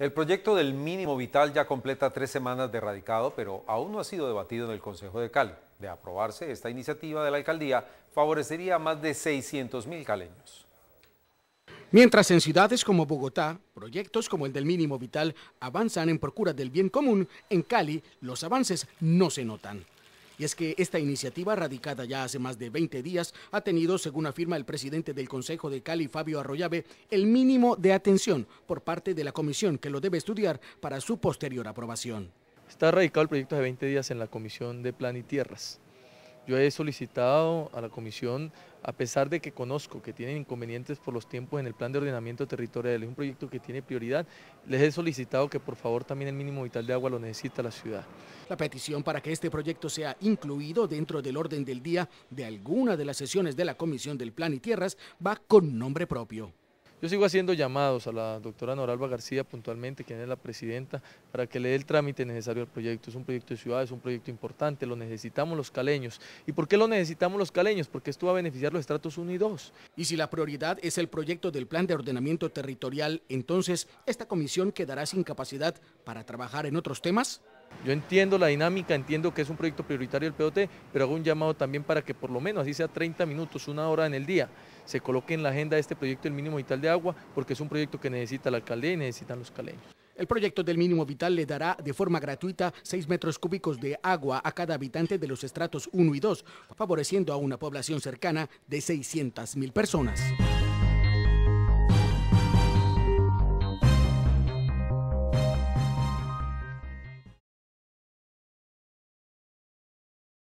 El proyecto del mínimo vital ya completa tres semanas de radicado, pero aún no ha sido debatido en el Consejo de Cali. De aprobarse esta iniciativa de la alcaldía, favorecería a más de 600 mil caleños. Mientras en ciudades como Bogotá, proyectos como el del mínimo vital avanzan en procura del bien común, en Cali los avances no se notan. Y es que esta iniciativa, radicada ya hace más de 20 días, ha tenido, según afirma el presidente del Consejo de Cali, Fabio Arroyave, el mínimo de atención por parte de la comisión que lo debe estudiar para su posterior aprobación. Está radicado el proyecto de 20 días en la Comisión de Plan y Tierras. Yo he solicitado a la comisión, a pesar de que conozco que tienen inconvenientes por los tiempos en el plan de ordenamiento territorial, es un proyecto que tiene prioridad, les he solicitado que por favor también el mínimo vital de agua lo necesita la ciudad. La petición para que este proyecto sea incluido dentro del orden del día de alguna de las sesiones de la Comisión del Plan y Tierras va con nombre propio. Yo sigo haciendo llamados a la doctora Noralba García puntualmente, quien es la presidenta, para que le dé el trámite necesario al proyecto. Es un proyecto de ciudad, es un proyecto importante, lo necesitamos los caleños. ¿Y por qué lo necesitamos los caleños? Porque esto va a beneficiar los estratos 1 y 2. Y si la prioridad es el proyecto del Plan de Ordenamiento Territorial, entonces esta comisión quedará sin capacidad para trabajar en otros temas. Yo entiendo la dinámica, entiendo que es un proyecto prioritario del POT, pero hago un llamado también para que por lo menos, así sea 30 minutos, una hora en el día, se coloque en la agenda este proyecto del mínimo vital de agua, porque es un proyecto que necesita la alcaldía y necesitan los caleños. El proyecto del mínimo vital le dará de forma gratuita 6 metros cúbicos de agua a cada habitante de los estratos 1 y 2, favoreciendo a una población cercana de 600 mil personas.